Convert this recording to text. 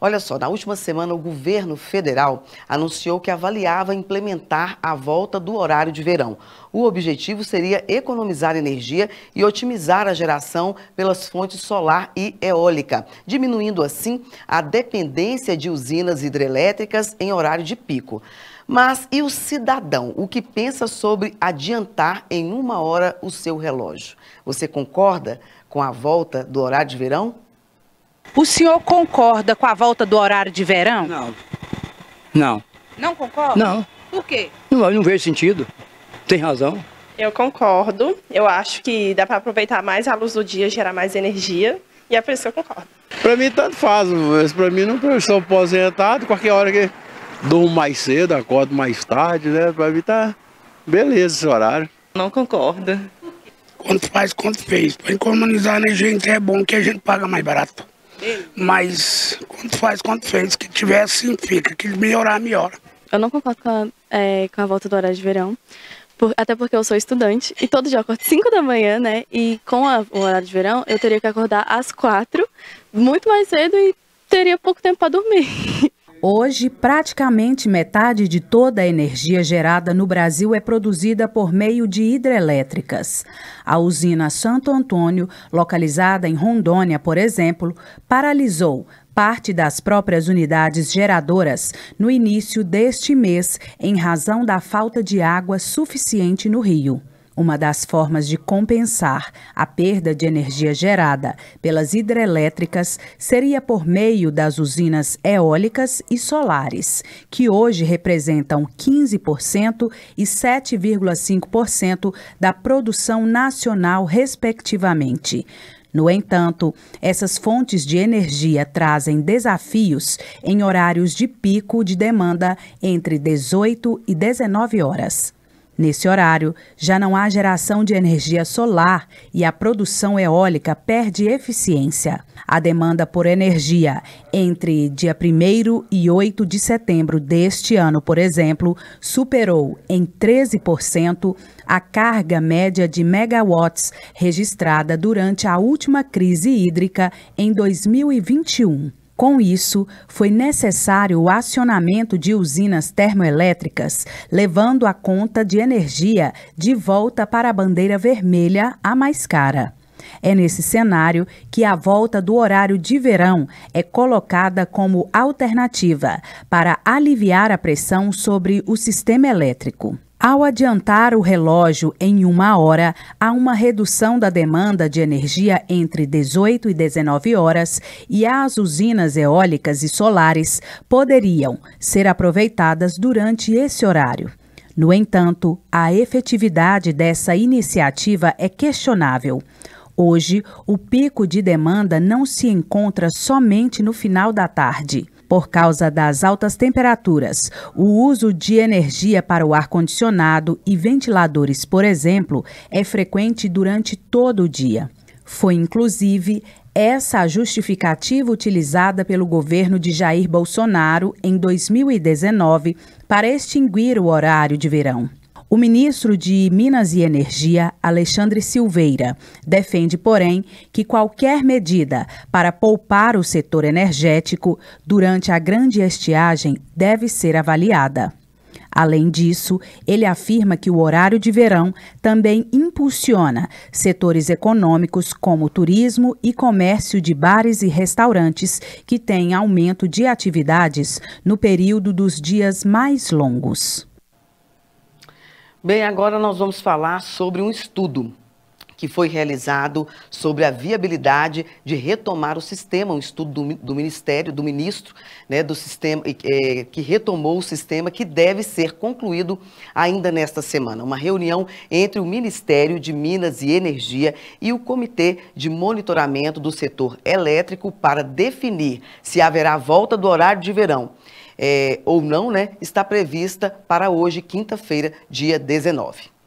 Olha só, na última semana o governo federal anunciou que avaliava implementar a volta do horário de verão. O objetivo seria economizar energia e otimizar a geração pelas fontes solar e eólica, diminuindo assim a dependência de usinas hidrelétricas em horário de pico. Mas e o cidadão, o que pensa sobre adiantar em uma hora o seu relógio? Você concorda com a volta do horário de verão? O senhor concorda com a volta do horário de verão? Não. Não. Não concorda? Não. Por quê? Não, não vejo sentido. Tem razão. Eu concordo. Eu acho que dá para aproveitar mais a luz do dia, gerar mais energia. E a é pessoa concorda? Para mim, tanto faz. para mim, não eu sou aposentado. Qualquer hora que dou mais cedo, acordo mais tarde, né? Para mim, tá beleza esse horário. Não concordo. Quanto faz, quanto fez. Para economizar energia, então é bom que a gente paga mais barato. Mas quando faz, quando fez, que tiver assim, fica. Que melhorar, melhora. Eu não concordo com a, é, com a volta do horário de verão. Por, até porque eu sou estudante e todo dia eu acordo 5 da manhã, né? E com a, o horário de verão, eu teria que acordar às 4, muito mais cedo e teria pouco tempo para dormir. Hoje, praticamente metade de toda a energia gerada no Brasil é produzida por meio de hidrelétricas. A usina Santo Antônio, localizada em Rondônia, por exemplo, paralisou parte das próprias unidades geradoras no início deste mês em razão da falta de água suficiente no rio uma das formas de compensar a perda de energia gerada pelas hidrelétricas seria por meio das usinas eólicas e solares, que hoje representam 15% e 7,5% da produção nacional, respectivamente. No entanto, essas fontes de energia trazem desafios em horários de pico de demanda entre 18 e 19 horas. Nesse horário, já não há geração de energia solar e a produção eólica perde eficiência. A demanda por energia entre dia 1 e 8 de setembro deste ano, por exemplo, superou em 13% a carga média de megawatts registrada durante a última crise hídrica em 2021. Com isso, foi necessário o acionamento de usinas termoelétricas, levando a conta de energia de volta para a bandeira vermelha, a mais cara. É nesse cenário que a volta do horário de verão é colocada como alternativa para aliviar a pressão sobre o sistema elétrico. Ao adiantar o relógio em uma hora, há uma redução da demanda de energia entre 18 e 19 horas e as usinas eólicas e solares poderiam ser aproveitadas durante esse horário. No entanto, a efetividade dessa iniciativa é questionável. Hoje, o pico de demanda não se encontra somente no final da tarde. Por causa das altas temperaturas, o uso de energia para o ar-condicionado e ventiladores, por exemplo, é frequente durante todo o dia. Foi inclusive essa a justificativa utilizada pelo governo de Jair Bolsonaro em 2019 para extinguir o horário de verão. O ministro de Minas e Energia, Alexandre Silveira, defende, porém, que qualquer medida para poupar o setor energético durante a grande estiagem deve ser avaliada. Além disso, ele afirma que o horário de verão também impulsiona setores econômicos como turismo e comércio de bares e restaurantes, que têm aumento de atividades no período dos dias mais longos. Bem, agora nós vamos falar sobre um estudo que foi realizado sobre a viabilidade de retomar o sistema, um estudo do, do Ministério, do ministro, né, do sistema é, que retomou o sistema que deve ser concluído ainda nesta semana. Uma reunião entre o Ministério de Minas e Energia e o Comitê de Monitoramento do Setor Elétrico para definir se haverá volta do horário de verão é, ou não, né, está prevista para hoje, quinta-feira, dia 19.